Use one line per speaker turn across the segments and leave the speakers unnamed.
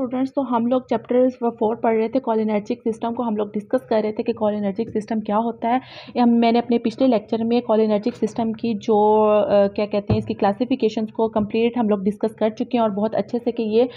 students तो हम लोग चैप्टर फोर पढ़ रहे थे कॉलिनर्जिक सिस्टम को हम लोग डिस्कस कर रहे थे कि कॉलिनर्जिक सिस्टम क्या होता है मैंने अपने पिछले लेक्चर में कॉलिनर्जिक सिस्टम की जो आ, क्या कहते हैं इसकी क्लासिफिकेशन को कंप्लीट हम लोग डिस्कस कर चुके हैं और बहुत अच्छे से कि ये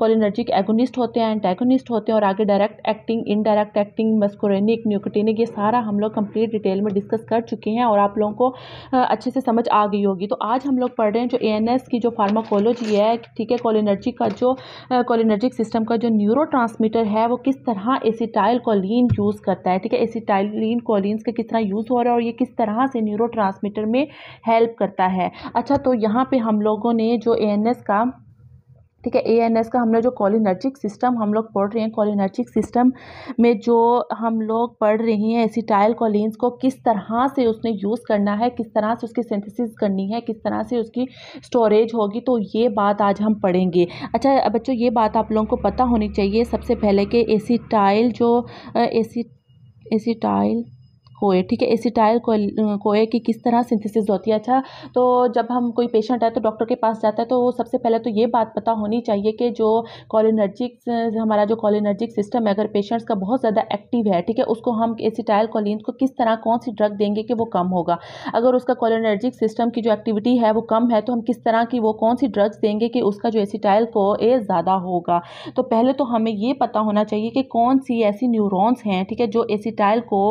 कॉलिनर्जिक एगोनिस्ट होते हैं एंटेगोनिस्ट होते हैं और आगे direct acting indirect acting muscarinic nicotinic ये सारा हम लोग कंप्लीट डिटेल में डिस्कस कर चुके हैं और आप लोगों को अच्छे से समझ आ गई होगी तो आज हम लोग पढ़ रहे हैं जो ए की जो फार्माकोलॉजी है ठीक है कॉलिनर्जी का जो कोलिनर्जिक सिस्टम का जो न्यूरो है वो किस तरह एसीटाइल कोलिन यूज़ करता है ठीक है एसीटाइलिन कोलिन्स का किस तरह यूज़ हो रहा है और ये किस तरह से न्यूरो में हेल्प करता है अच्छा तो यहाँ पर हम लोगों ने जो ए का ठीक है ए एन एस का हम लोग जो कॉलिनर्जिक सिस्टम हम लोग पढ़ रहे हैं कॉलिनर्जिक सिस्टम में जो हम लोग पढ़ रहे हैं एसिटाइल कॉलिन्स को किस तरह से उसने यूज़ करना है किस तरह से उसकी सिंथेसिस करनी है किस तरह से उसकी स्टोरेज होगी तो ये बात आज हम पढ़ेंगे अच्छा बच्चों ये बात आप लोगों को पता होनी चाहिए सबसे पहले कि एसीटाइल जो एसी एसीटाइल कोए ठीक है एसिटाइल कोए की किस तरह सिंथेसिस होती है अच्छा तो जब हम कोई पेशेंट है तो डॉक्टर के पास जाता है तो सबसे पहले तो ये बात पता होनी चाहिए कि जो कॉलिनर्जिक हमारा जो कॉलिनर्जिक सिस्टम है अगर पेशेंट्स का बहुत ज़्यादा एक्टिव है ठीक है उसको हम एसिटाइल कोलिन को किस तरह कौन सी ड्रग देंगे कि वो कम होगा अगर उसका कॉलिनर्जिक सिस्टम की जो एक्टिविटी है वो कम है तो हम किस तरह की वो कौन सी ड्रग्स देंगे कि उसका जो एसिटाइल को ए ज़्यादा होगा तो पहले तो हमें ये पता होना चाहिए कि कौन सी ऐसी न्यूरोन्स हैं ठीक है जो एसिटाइल को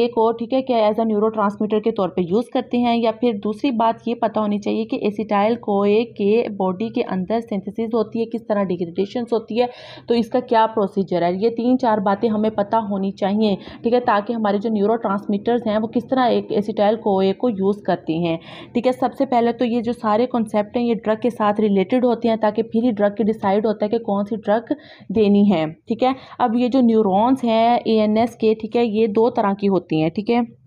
ए को ठीक है क्या एज अ न्यूरो के तौर पर यूज़ करते हैं या फिर दूसरी बात ये पता होनी चाहिए कि एसिटाइल कोए के बॉडी के अंदर सिंथेसिस होती है किस तरह डिग्रेडेशन होती है तो इसका क्या प्रोसीजर है ये तीन चार बातें हमें पता होनी चाहिए ठीक है ताकि हमारे जो न्यूरो हैं वो किस तरह एक एसिटाइल कोए को यूज़ करते हैं ठीक है सबसे पहले तो ये जो सारे कॉन्सेप्ट हैं ये ड्रग के साथ रिलेटेड होते हैं ताकि फिर ही ड्रग के डिसाइड होता है कि कौन सी ड्रग देनी है ठीक है अब ये जो न्यूरोन्स हैं ए के ठीक है ये दो तरह की होती हैं Así que...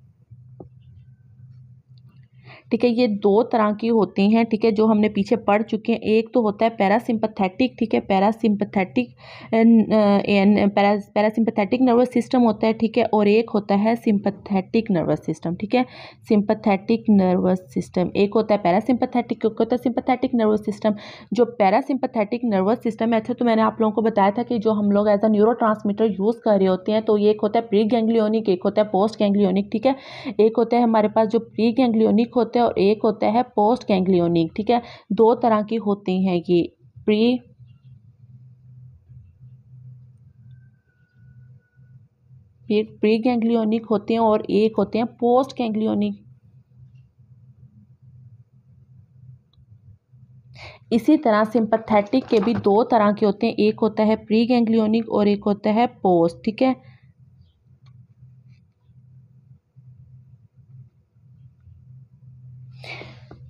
ठीक है ये दो तरह की होती हैं ठीक है जो हमने पीछे पढ़ चुके हैं एक तो होता है पैरासिम्पथेटिक ठीक है पैरासिम्पथेटिक पैरासिम्पथेटिक नर्वस सिस्टम होता है ठीक है और एक होता है सिंपथेटिक नर्वस सिस्टम ठीक है सिंपथेटिक नर्वस सिस्टम एक होता है पैरासिम्पथेटिक एक होता है सिंपथेटिक नर्वस सिस्टम जो पैरासिम्पथेटिक नर्वस सिस्टम है अच्छा तो मैंने आप लोगों को बताया था कि जो हम लोग एज अ न्यूरो यूज़ कर रहे होते हैं तो ये एक होता है प्री गैंग्लियोनिक एक होता है पोस्ट गैंग्लियोनिक ठीक है एक होता है हमारे पास जो प्री गैंग्लियोनिक होते हैं है और एक होता है पोस्ट गैंग्लियोनिक ठीक है दो तरह की होती हैं ये प्री प्री गैंग्लियोनिक होते हैं और एक होते हैं पोस्ट गैंग्लियोनिक इसी तरह सिंपथेटिक के भी दो तरह के होते हैं एक होता है प्री गैंग्लियोनिक और एक होता है पोस्ट ठीक है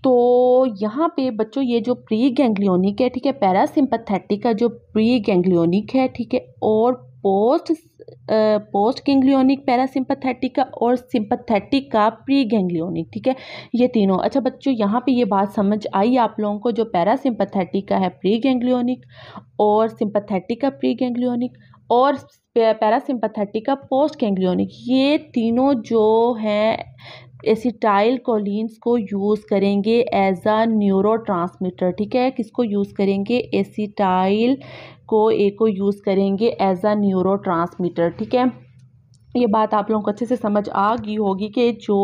तो यहाँ पे बच्चों ये जो प्री गैंग्लियोनिक है ठीक है पैरासिम्पथेटिक का जो प्री गैंग्लियोनिक है ठीक है और पोस्ट पोस्ट गैंग्लियोनिक पैरासिम्पथेटिक का और सिंपथेटिक का प्री गैंग्लियोनिक ठीक है ये तीनों अच्छा बच्चों यहाँ पे ये बात समझ आई आप लोगों को जो पैरासिम्पथेटिक का है प्री गैंग्लियोनिक और सिंपथेटिक का प्री गैंग्लियोनिक और पैरासिम्पथेटिक का पोस्ट गैंग्लियोनिक ये तीनों जो हैं एसिटाइल कोलिनस को यूज़ करेंगे एज आ न्यूरो ठीक है किसको यूज़ करेंगे एसिटाइल को ए को यूज़ करेंगे एज आ न्यूरो ठीक है ये बात आप लोगों को अच्छे से समझ आ गई होगी कि जो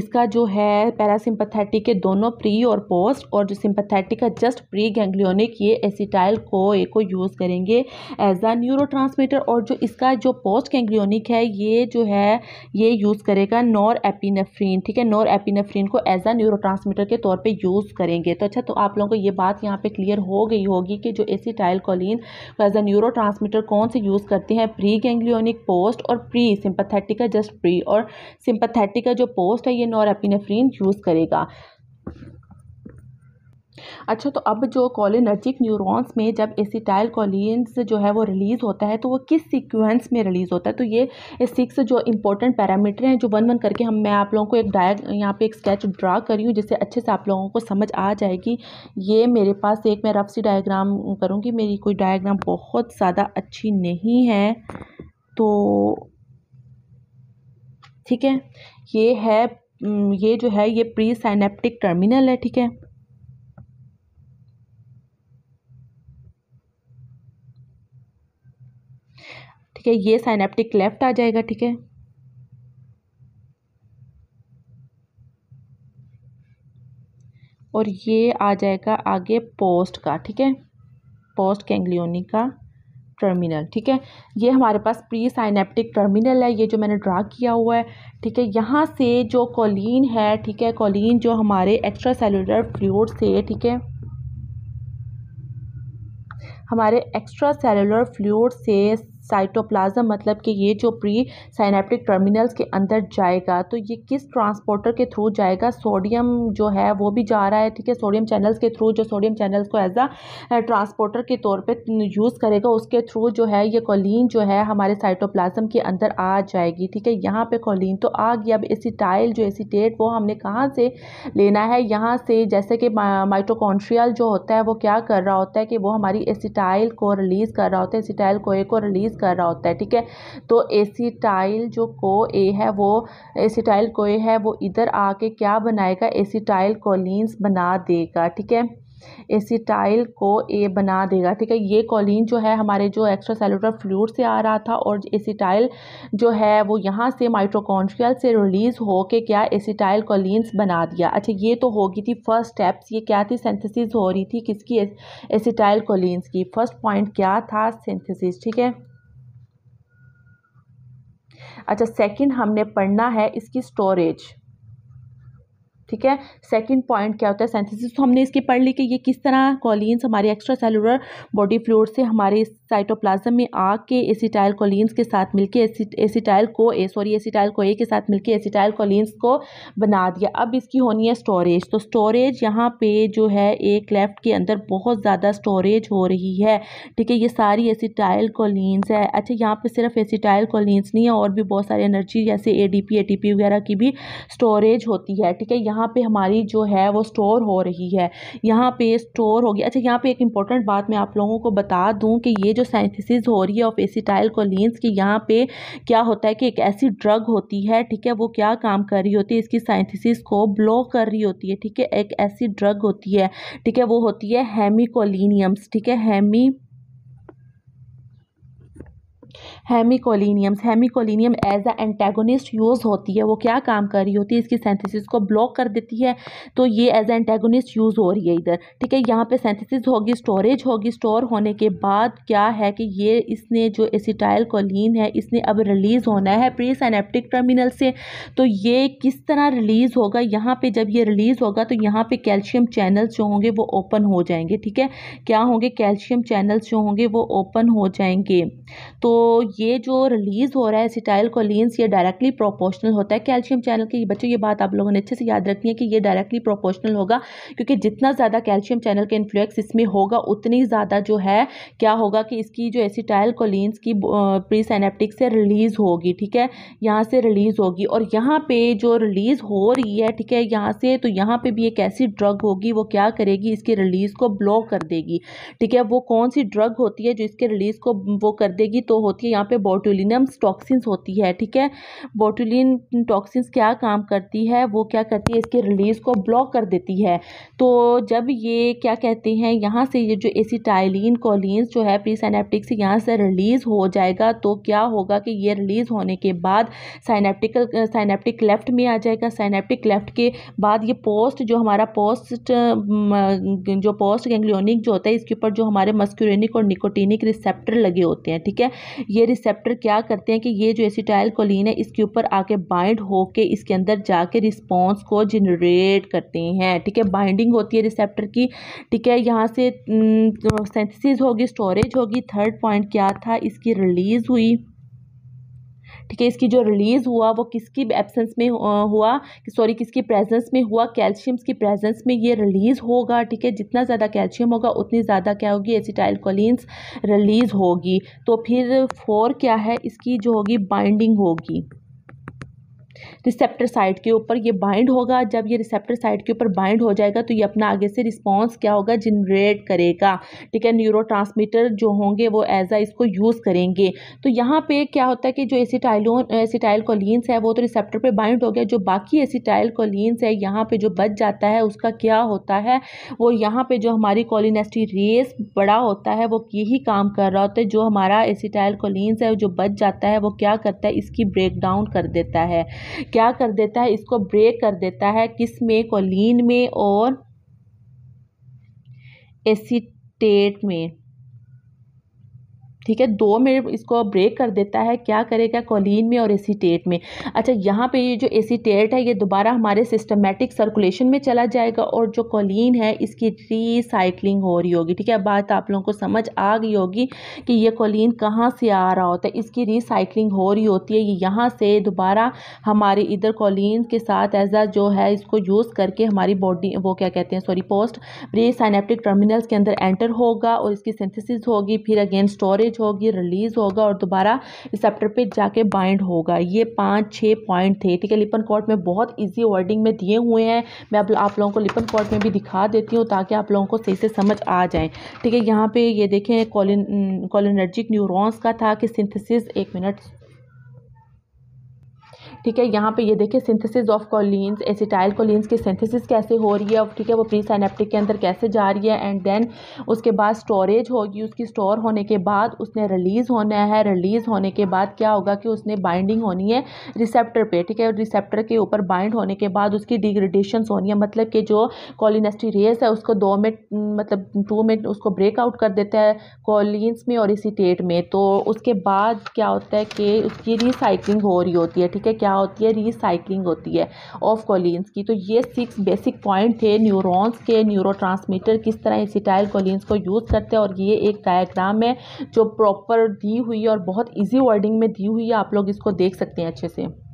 इसका जो है पैरासिम्पथैटिक के दोनों प्री और पोस्ट और जो सिंपथेटिक है जस्ट प्री गैंग्लियोनिक ये एसिटाइल को ए को यूज़ करेंगे एज आ न्यूरो और जो इसका जो पोस्ट गैंग्लियोनिक है ये जो है ये यूज़ करेगा नॉर एपिनफ्रीन ठीक है नॉर एपिनफ्रीन को एज आ न्यूरो के तौर पर यूज़ करेंगे तो अच्छा तो आप लोगों को ये बात यहाँ पर क्लियर हो गई होगी कि जो acetylcholine as a neuro कौन से यूज़ करते हैं प्री गैंग्लियोनिक पोस्ट और प्री सिंपथेटिका जस्ट प्री और सिंपथेटिका जो पोस्ट है ये नॉरएपिनेफ्रिन यूज़ करेगा अच्छा तो अब जो कॉलिनर्जिक न्यूरॉन्स में जब एसिटाइल कॉलिन्स जो है वो रिलीज़ होता है तो वो किस सीक्वेंस में रिलीज़ होता है तो ये सिक्स जो इंपॉर्टेंट पैरामीटर हैं जो वन वन करके हम मैं आप लोगों को एक डायग यहाँ पे एक स्केच ड्रा करी हूँ जिससे अच्छे से आप लोगों को समझ आ जाएगी ये मेरे पास एक मैं रफ सी डायग्राम करूँगी मेरी कोई डायग्राम बहुत ज़्यादा अच्छी नहीं है तो ठीक है ये है ये जो है ये प्री साइनेप्टिक टर्मिनल है ठीक है ठीक है ये साइनेप्टिक लेफ्ट आ जाएगा ठीक है और ये आ जाएगा आगे पोस्ट का ठीक है पोस्ट कैंग्लियोनी का टर्मिनल ठीक है ये हमारे पास प्री साइनेप्टिक टर्मिनल है ये जो मैंने ड्रा किया हुआ है ठीक है यहाँ से जो कॉलिन है ठीक है कॉलिन जो हमारे एक्स्ट्रा सेलुलर फ्लूड से ठीक है हमारे एक्स्ट्रा सेलुलर फ्लूड से साइटोप्लाज्म मतलब कि ये जो प्री साइनेप्टिक टर्मिनल्स के अंदर जाएगा तो ये किस ट्रांसपोर्टर के थ्रू जाएगा सोडियम जो है वो भी जा रहा है ठीक है सोडियम चैनल्स के थ्रू जो सोडियम चैनल्स को एज अ ट्रांसपोर्टर के तौर पे यूज़ करेगा उसके थ्रू जो है ये कोलिन जो है हमारे साइटोप्लाज्म के अंदर आ जाएगी ठीक है यहाँ पर कोलिन तो आ गया अब एसीटाइल जो एसीटेट वो हमने कहाँ से लेना है यहाँ से जैसे कि माइटोकॉन्ट्रियल जो होता है वो क्या कर रहा होता है कि वो हमारी एसीटाइल को रिलीज़ कर रहा होता है एसीटाइल कोए को रिलीज़ रिप्लेस कर रहा होता है ठीक है तो एसीटाइल जो को ए है वो एसीटाइल ए है वो इधर आके क्या बनाएगा एसीटाइल कोलिनस बना देगा ठीक है एसीटाइल को ए बना देगा ठीक है ये कॉलिन जो है हमारे जो एक्स्ट्रा सेलुलर फ्लूड से आ रहा था और एसीटाइल जो है वो यहाँ से माइट्रोकॉन्ट्रियल से रिलीज़ के क्या एसीटाइल कॉलिनस बना दिया अच्छा ये तो होगी थी फर्स्ट स्टेप्स ये क्या थी सिंथेसिस हो रही थी किसकी एसीटाइल कॉलिनस की फर्स्ट पॉइंट क्या था सिंथेसिस ठीक है अच्छा सेकंड हमने पढ़ना है इसकी स्टोरेज ठीक है सेकंड पॉइंट क्या होता है सेंथिसिस तो हमने इसकी पढ़ ली कि ये किस तरह कॉलिन्स हमारे एक्स्ट्रा सेलुलर बॉडी फ्लूड से हमारे साइटोप्लाज्म में आग के एसिटाइल कोलिन्स के साथ मिलकर एसिटाइल को ए सॉरी एसिटाइल को ए के साथ मिलकर एसिटाइल कॉलिनस को बना दिया अब इसकी होनी है स्टोरेज तो स्टोरेज यहाँ पे जो है एक लेफ्ट के अंदर बहुत ज़्यादा स्टोरेज हो रही है ठीक है ये सारी एसिटाइल कॉलिन्स है अच्छा यहाँ पर सिर्फ एसिटाइल कोलिन्स नहीं है और भी बहुत सारी एनर्जी जैसे ए डी वगैरह की भी स्टोरेज होती है ठीक है यहाँ यहाँ पे हमारी जो है वो स्टोर हो रही है यहाँ पे स्टोर होगी अच्छा यहाँ पे एक इंपॉर्टेंट बात मैं आप लोगों को बता दूँ कि ये जो साइंथिसिस हो रही है ऑफ एसीटाइल कोलिन्स की यहाँ पे क्या होता है कि एक ऐसी ड्रग होती है ठीक है वो क्या काम कर रही होती है इसकी साइंथिसिस को ब्लॉक कर रही होती है ठीक है एक ऐसी ड्रग होती है ठीक है वो होती है हेमिकोलिनियम्स ठीक है hemi hemicholiniums hemicholinium as a antagonist use होती है वो क्या काम कर रही होती है इसकी सेंथिसिस को ब्लॉक कर देती है तो ये एज अ एंटेगोनिस्ट यूज़ हो रही है इधर ठीक है यहाँ पे सेंथिसिस होगी स्टोरेज होगी स्टोर होने के बाद क्या है कि ये इसने जो एसिटाइल कोलिन है इसने अब रिलीज़ होना है प्री सैनेप्टिक टर्मिनल से तो ये किस तरह रिलीज़ होगा यहाँ पे जब ये रिलीज़ होगा तो यहाँ पे कैल्शियम चैनल्स जो होंगे वो ओपन हो जाएंगे ठीक है क्या होंगे कैल्शियम चैनल्स जो होंगे वो ओपन हो जाएंगे तो ये जो रिलीज़ हो रहा है सिटाइल कोलिन्स ये डायरेक्टली प्रोपोर्शनल होता है कैल्शियम चैनल के बच्चों ये बात आप लोगों ने अच्छे से याद रखनी है कि ये डायरेक्टली प्रोपोर्शनल होगा क्योंकि जितना ज़्यादा कैल्शियम चैनल का इन्फ्लुएंस इसमें होगा उतनी ज़्यादा जो है क्या होगा कि इसकी जो एसिटाइल कोलिन्स की प्री सैनेप्टिक से रिलीज़ होगी ठीक है यहाँ से रिलीज़ होगी और यहाँ पर जो रिलीज़ हो रही है ठीक है यहाँ से तो यहाँ पर भी एक ऐसी ड्रग होगी वो क्या करेगी इसके रिलीज़ को ब्लॉक कर देगी ठीक है वो कौन सी ड्रग होती है जो इसके रिलीज़ को वो कर देगी तो होती है यहाँ पे बोटुलिनम टॉक्सिन्स होती है ठीक है बोटुलिन टॉक्सिन्स क्या काम करती है वो क्या करती है इसके रिलीज़ को ब्लॉक कर देती है तो जब ये क्या कहते हैं यहाँ से ये जो एसिटाइलिन कोलिन्स जो है प्री साइनेप्टिक से यहाँ से रिलीज़ हो जाएगा तो क्या होगा कि ये रिलीज़ होने के बाद साइनेप्टिकल साइनेप्टिक लेफ्ट में आ जाएगा साइनेप्टिक लेफ्ट के बाद ये पोस्ट जो हमारा पोस्ट जो पोस्ट गैंग्लियोनिक जो होता है इसके ऊपर जो हमारे मस्क्यूरेनिक और निकोटिनिक रिसेप्टर लगे होते हैं ठीक है ये रिसेप्टर क्या करते हैं कि ये जो एसिटाइल कोलिन है इसके ऊपर आके बाइंड होके इसके अंदर जाके रिस्पॉन्स को जनरेट करते हैं ठीक है बाइंडिंग होती है रिसेप्टर की ठीक है यहाँ से सेंथिस हम्म, होगी स्टोरेज होगी थर्ड पॉइंट क्या था इसकी रिलीज़ हुई ठीक है इसकी जो रिलीज़ हुआ वो किसकी एबसेंस में हुआ कि सॉरी किसकी प्रेजेंस में हुआ कैल्शियम्स की प्रेजेंस में ये रिलीज़ होगा ठीक है जितना ज़्यादा कैल्शियम होगा उतनी ज़्यादा क्या होगी एसिटाइलकोलिन्स रिलीज़ होगी तो फिर फोर क्या है इसकी जो होगी बाइंडिंग होगी रिसेप्टर साइट के ऊपर ये बाइंड होगा जब ये रिसेप्टर साइट के ऊपर बाइंड हो जाएगा तो ये अपना आगे से रिस्पॉन्स क्या होगा जनरेट करेगा ठीक है न्यूरो जो होंगे वो एज आ इसको यूज़ करेंगे तो यहाँ पे क्या होता है कि जो एसीटाइलोन एसीटाइल कोलिन्स है वो तो रिसेप्टर पर बाइंड हो गया जो बाकी एसीटाइल कोलिन्स है यहाँ पर जो बच जाता है उसका क्या होता है वो यहाँ पर जो हमारी कॉलिनेस्टी रेस बड़ा होता है वो यही काम कर रहा होता है जो हमारा एसीटाइल कोलिन्स है जो बच जाता है वो क्या करता है इसकी ब्रेक डाउन कर देता है क्या कर देता है इसको ब्रेक कर देता है किस में कोलिन में और एसीटेट में ठीक है दो में इसको ब्रेक कर देता है क्या करेगा कॉलिन में और एसीटेट में अच्छा यहाँ पे ये जो एसीटेट है ये दोबारा हमारे सिस्टमेटिक सर्कुलेशन में चला जाएगा और जो कॉलिन है इसकी रिसाइकलिंग हो रही होगी ठीक है बात आप लोगों को समझ आ गई होगी कि ये कॉलिन कहाँ से आ रहा होता है इसकी रीसाइकलिंग हो रही होती है ये यहाँ से दोबारा हमारे इधर कॉलिन के साथ एजा जो है इसको यूज़ करके हमारी बॉडी वो क्या कहते हैं sorry post pre synaptic terminals के अंदर एंटर होगा और इसकी सिंथिस होगी फिर अगेन स्टोरेज रिलीज होगी रिलीज़ होगा और दोबारा रिसेप्टर पे जाके बाइंड होगा ये पांच छह पॉइंट थे ठीक है लिपन कोट में बहुत इजी वर्डिंग में दिए हुए हैं मैं अब आप लोगों को लिपन कोट में भी दिखा देती हूँ ताकि आप लोगों को सही से समझ आ जाए ठीक है यहाँ पे ये देखें कॉलिन कॉलिनर्जिक न्यूरॉन्स का था कि सिंथेसिस एक मिनट ठीक है यहाँ पे ये देखिए synthesis of cholines acetylcholines की सिंथेसिस कैसे हो रही है ठीक है वो प्री सैनेप्टिक के अंदर कैसे जा रही है एंड देन उसके बाद स्टोरेज होगी उसकी स्टोर होने के बाद उसने रिलीज़ होना है रिलीज़ होने के बाद क्या होगा कि उसने बाइंडिंग होनी है रिसेप्टर पर ठीक है रिसेप्टर के ऊपर बाइंड होने के बाद उसकी डिग्रेडेशन होनी है मतलब कि जो कॉलिनेस्टी रेस है उसको दो में मतलब टू में उसको ब्रेकआउट कर देता है कॉलिन्स में और इसी में तो उसके बाद क्या होता है कि उसकी रिसाइकलिंग हो रही होती है ठीक है क्या क्या होती है रिसाइकलिंग होती है ऑफ कोलिन्स की तो ये सिक्स बेसिक पॉइंट थे न्यूरॉन्स के न्यूरो किस तरह एसिटाइल कोलिन्स को यूज़ करते हैं और ये एक डायग्राम है जो प्रॉपर दी हुई है और बहुत ईजी वर्डिंग में दी हुई है आप लोग इसको देख सकते हैं अच्छे से